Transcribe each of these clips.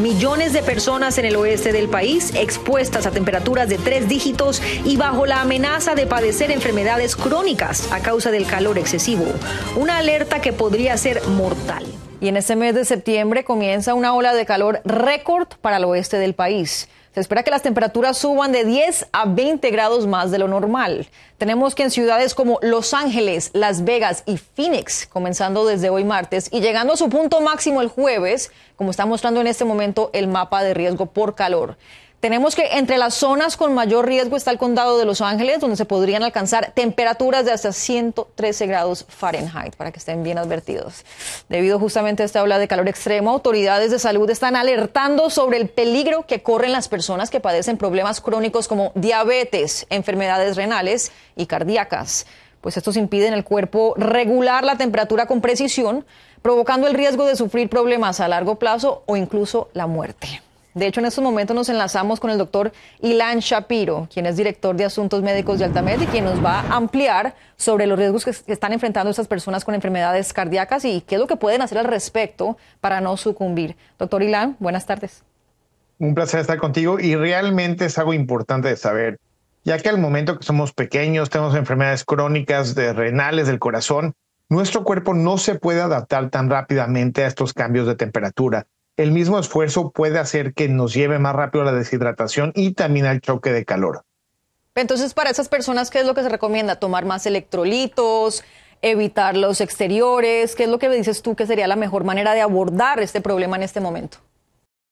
Millones de personas en el oeste del país expuestas a temperaturas de tres dígitos y bajo la amenaza de padecer enfermedades crónicas a causa del calor excesivo. Una alerta que podría ser mortal. Y en este mes de septiembre comienza una ola de calor récord para el oeste del país. Se espera que las temperaturas suban de 10 a 20 grados más de lo normal. Tenemos que en ciudades como Los Ángeles, Las Vegas y Phoenix, comenzando desde hoy martes y llegando a su punto máximo el jueves, como está mostrando en este momento el mapa de riesgo por calor. Tenemos que entre las zonas con mayor riesgo está el condado de Los Ángeles, donde se podrían alcanzar temperaturas de hasta 113 grados Fahrenheit, para que estén bien advertidos. Debido justamente a esta ola de calor extremo, autoridades de salud están alertando sobre el peligro que corren las personas que padecen problemas crónicos como diabetes, enfermedades renales y cardíacas pues estos impiden el cuerpo regular la temperatura con precisión, provocando el riesgo de sufrir problemas a largo plazo o incluso la muerte. De hecho, en estos momentos nos enlazamos con el doctor Ilan Shapiro, quien es director de Asuntos Médicos de Altamed y quien nos va a ampliar sobre los riesgos que están enfrentando estas personas con enfermedades cardíacas y qué es lo que pueden hacer al respecto para no sucumbir. Doctor Ilan, buenas tardes. Un placer estar contigo y realmente es algo importante de saber, ya que al momento que somos pequeños, tenemos enfermedades crónicas de renales del corazón, nuestro cuerpo no se puede adaptar tan rápidamente a estos cambios de temperatura el mismo esfuerzo puede hacer que nos lleve más rápido a la deshidratación y también al choque de calor. Entonces, para esas personas, ¿qué es lo que se recomienda? ¿Tomar más electrolitos? ¿Evitar los exteriores? ¿Qué es lo que dices tú que sería la mejor manera de abordar este problema en este momento?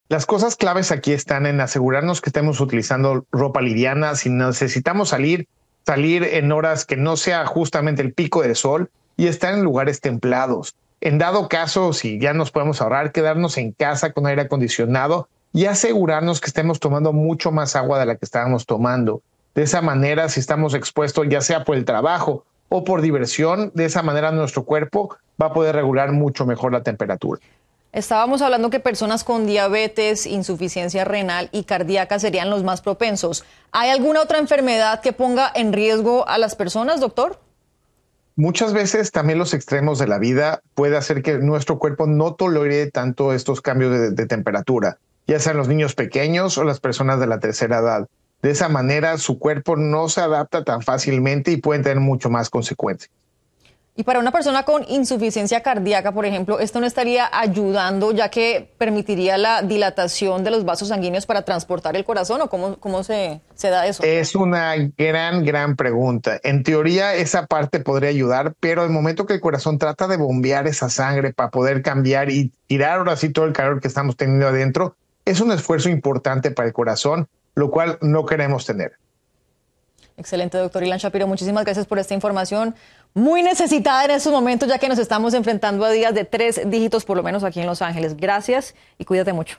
Las cosas claves aquí están en asegurarnos que estemos utilizando ropa liviana. Si necesitamos salir, salir en horas que no sea justamente el pico del sol y estar en lugares templados. En dado caso, si ya nos podemos ahorrar, quedarnos en casa con aire acondicionado y asegurarnos que estemos tomando mucho más agua de la que estábamos tomando. De esa manera, si estamos expuestos ya sea por el trabajo o por diversión, de esa manera nuestro cuerpo va a poder regular mucho mejor la temperatura. Estábamos hablando que personas con diabetes, insuficiencia renal y cardíaca serían los más propensos. ¿Hay alguna otra enfermedad que ponga en riesgo a las personas, doctor? Muchas veces también los extremos de la vida puede hacer que nuestro cuerpo no tolere tanto estos cambios de, de temperatura, ya sean los niños pequeños o las personas de la tercera edad. De esa manera, su cuerpo no se adapta tan fácilmente y pueden tener mucho más consecuencias. Y para una persona con insuficiencia cardíaca, por ejemplo, esto no estaría ayudando ya que permitiría la dilatación de los vasos sanguíneos para transportar el corazón o cómo, cómo se, se da eso? Es una gran, gran pregunta. En teoría esa parte podría ayudar, pero el momento que el corazón trata de bombear esa sangre para poder cambiar y tirar ahora sí todo el calor que estamos teniendo adentro, es un esfuerzo importante para el corazón, lo cual no queremos tener. Excelente, doctor Ilan Shapiro. Muchísimas gracias por esta información muy necesitada en estos momentos, ya que nos estamos enfrentando a días de tres dígitos, por lo menos aquí en Los Ángeles. Gracias y cuídate mucho.